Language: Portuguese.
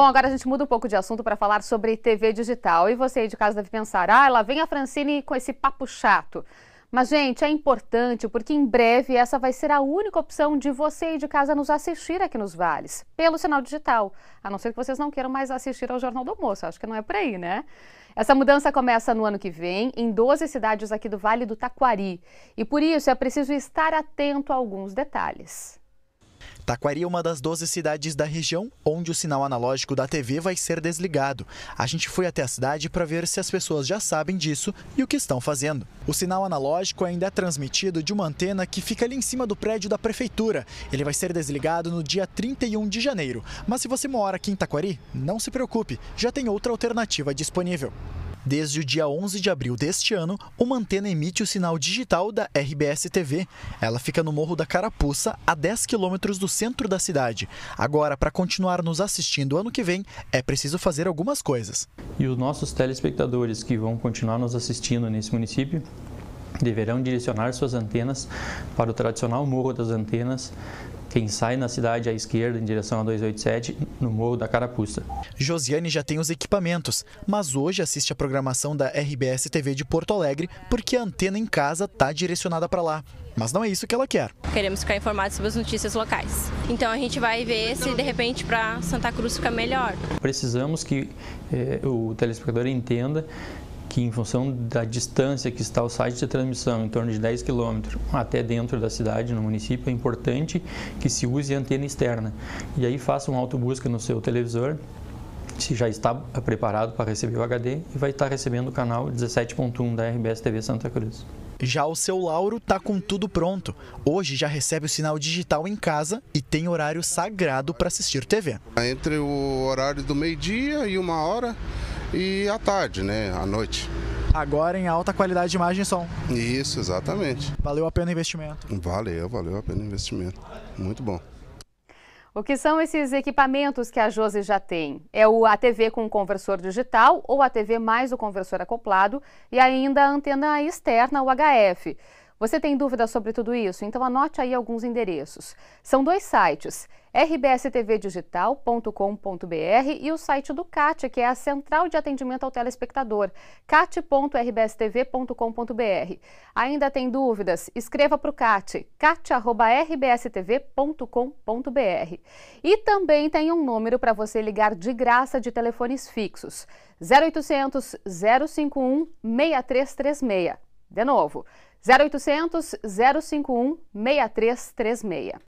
Bom, agora a gente muda um pouco de assunto para falar sobre TV digital. E você aí de casa deve pensar, ah, lá vem a Francine com esse papo chato. Mas, gente, é importante porque em breve essa vai ser a única opção de você aí de casa nos assistir aqui nos Vales, pelo sinal digital. A não ser que vocês não queiram mais assistir ao Jornal do Almoço, acho que não é por aí, né? Essa mudança começa no ano que vem, em 12 cidades aqui do Vale do Taquari. E por isso é preciso estar atento a alguns detalhes. Taquari é uma das 12 cidades da região onde o sinal analógico da TV vai ser desligado. A gente foi até a cidade para ver se as pessoas já sabem disso e o que estão fazendo. O sinal analógico ainda é transmitido de uma antena que fica ali em cima do prédio da prefeitura. Ele vai ser desligado no dia 31 de janeiro. Mas se você mora aqui em Taquari, não se preocupe, já tem outra alternativa disponível. Desde o dia 11 de abril deste ano, uma antena emite o sinal digital da RBS TV. Ela fica no Morro da Carapuça, a 10 quilômetros do centro da cidade. Agora, para continuar nos assistindo ano que vem, é preciso fazer algumas coisas. E os nossos telespectadores que vão continuar nos assistindo nesse município deverão direcionar suas antenas para o tradicional Morro das Antenas, quem sai na cidade à esquerda em direção a 287, no Morro da Carapuça. Josiane já tem os equipamentos, mas hoje assiste a programação da RBS TV de Porto Alegre porque a antena em casa está direcionada para lá. Mas não é isso que ela quer. Queremos ficar informados sobre as notícias locais. Então a gente vai ver se de repente para Santa Cruz fica melhor. Precisamos que eh, o telespectador entenda que em função da distância que está o site de transmissão, em torno de 10 quilômetros, até dentro da cidade, no município, é importante que se use antena externa. E aí faça um autobusca no seu televisor, se já está preparado para receber o HD, e vai estar recebendo o canal 17.1 da RBS TV Santa Cruz. Já o seu Lauro está com tudo pronto. Hoje já recebe o sinal digital em casa e tem horário sagrado para assistir TV. Entre o horário do meio-dia e uma hora, e à tarde, né, à noite. Agora em alta qualidade de imagem e som. Isso, exatamente. Valeu a pena o investimento. Valeu, valeu a pena o investimento. Muito bom. O que são esses equipamentos que a Josi já tem? É o ATV com conversor digital ou ATV mais o conversor acoplado e ainda a antena externa, o HF. Você tem dúvidas sobre tudo isso? Então anote aí alguns endereços. São dois sites, rbstvdigital.com.br e o site do CAT, que é a Central de Atendimento ao Telespectador, cat.rbstv.com.br. Ainda tem dúvidas? Escreva para o CAT, cat.rbstv.com.br. E também tem um número para você ligar de graça de telefones fixos, 0800 051 6336. De novo, 0800 051 6336.